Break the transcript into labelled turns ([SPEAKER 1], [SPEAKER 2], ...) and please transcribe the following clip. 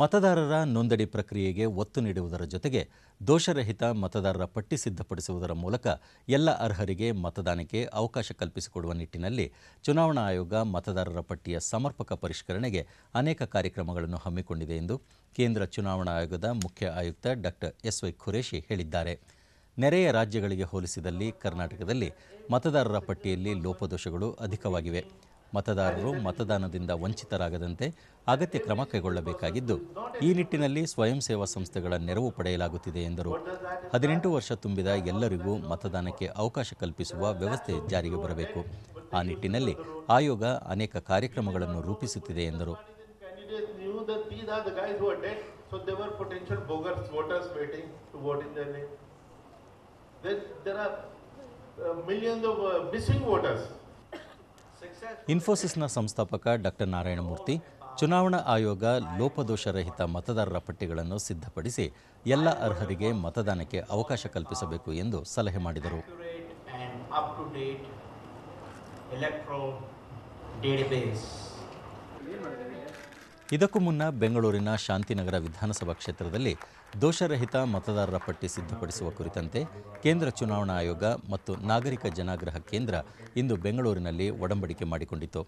[SPEAKER 1] ಮತದಾರರ ನೋಂದಣಿ ಪ್ರಕ್ರಿಯೆಗೆ ಒತ್ತು ನೀಡುವುದರ ಜೊತೆಗೆ ದೋಷರಹಿತ ಮತದಾರರ ಪಟ್ಟಿ ಸಿದ್ಧಪಡಿಸುವುದರ ಮೂಲಕ ಎಲ್ಲ ಅರ್ಹರಿಗೆ ಮತದಾನಕ್ಕೆ ಅವಕಾಶ ಕಲ್ಪಿಸಿಕೊಡುವ ನಿಟ್ಟಿನಲ್ಲಿ ಚುನಾವಣಾ ಆಯೋಗ ಮತದಾರರ ಪಟ್ಟಿಯ ಸಮರ್ಪಕ ಪರಿಷ್ಕರಣೆಗೆ ಅನೇಕ ಕಾರ್ಯಕ್ರಮಗಳನ್ನು ಹಮ್ಮಿಕೊಂಡಿದೆ ಎಂದು ಕೇಂದ್ರ ಚುನಾವಣಾ ಆಯೋಗದ ಮುಖ್ಯ ಆಯುಕ್ತ ಡಾ ಎಸ್ ವೈ ಖುರೇಶಿ ಹೇಳಿದ್ದಾರೆ ನೆರೆಯ ರಾಜ್ಯಗಳಿಗೆ ಹೋಲಿಸಿದಲ್ಲಿ ಕರ್ನಾಟಕದಲ್ಲಿ ಮತದಾರರ ಪಟ್ಟಿಯಲ್ಲಿ ಲೋಪದೋಷಗಳು ಅಧಿಕವಾಗಿವೆ ಮತದಾರರು ಮತದಾನದಿಂದ ವಂಚಿತರಾಗದಂತೆ ಅಗತ್ಯ ಕ್ರಮ ಕೈಗೊಳ್ಳಬೇಕಾಗಿದ್ದು ಈ ನಿಟ್ಟಿನಲ್ಲಿ ಸ್ವಯಂ ಸೇವಾ ಸಂಸ್ಥೆಗಳ ನೆರವು ಪಡೆಯಲಾಗುತ್ತಿದೆ ಎಂದರು ಹದಿನೆಂಟು ವರ್ಷ ತುಂಬಿದ ಎಲ್ಲರಿಗೂ ಮತದಾನಕ್ಕೆ ಅವಕಾಶ ಕಲ್ಪಿಸುವ ವ್ಯವಸ್ಥೆ ಜಾರಿಗೆ ಬರಬೇಕು ಆ ನಿಟ್ಟಿನಲ್ಲಿ ಆಯೋಗ ಅನೇಕ ಕಾರ್ಯಕ್ರಮಗಳನ್ನು ರೂಪಿಸುತ್ತಿದೆ ಎಂದರು ಇನ್ಫೋಸಿಸ್ನ ಸಂಸ್ಥಾಪಕ ಡಾಕ್ಟರ್ ನಾರಾಯಣಮೂರ್ತಿ ಚುನಾವಣಾ ಆಯೋಗ ಲೋಪದೋಷರಹಿತ ಮತದಾರರ ಪಟ್ಟಿಗಳನ್ನು ಸಿದ್ಧಪಡಿಸಿ ಎಲ್ಲ ಅರ್ಹರಿಗೆ ಮತದಾನಕ್ಕೆ ಅವಕಾಶ ಕಲ್ಪಿಸಬೇಕು ಎಂದು ಸಲಹೆ ಮಾಡಿದರು ಇದಕ್ಕೂ ಮುನ್ನ ಬೆಂಗಳೂರಿನ ಶಾಂತಿನಗರ ವಿಧಾನಸಭಾ ಕ್ಷೇತ್ರದಲ್ಲಿ ದೋಷರಹಿತ ಮತದಾರರ ಪಟ್ಟಿ ಸಿದ್ಧಪಡಿಸುವ ಕುರಿತಂತೆ ಕೇಂದ್ರ ಚುನಾವಣಾ ಆಯೋಗ ಮತ್ತು ನಾಗರಿಕ ಜನಾಗ್ರಹ ಕೇಂದ್ರ ಇಂದು ಬೆಂಗಳೂರಿನಲ್ಲಿ ಒಡಂಬಡಿಕೆ ಮಾಡಿಕೊಂಡಿತು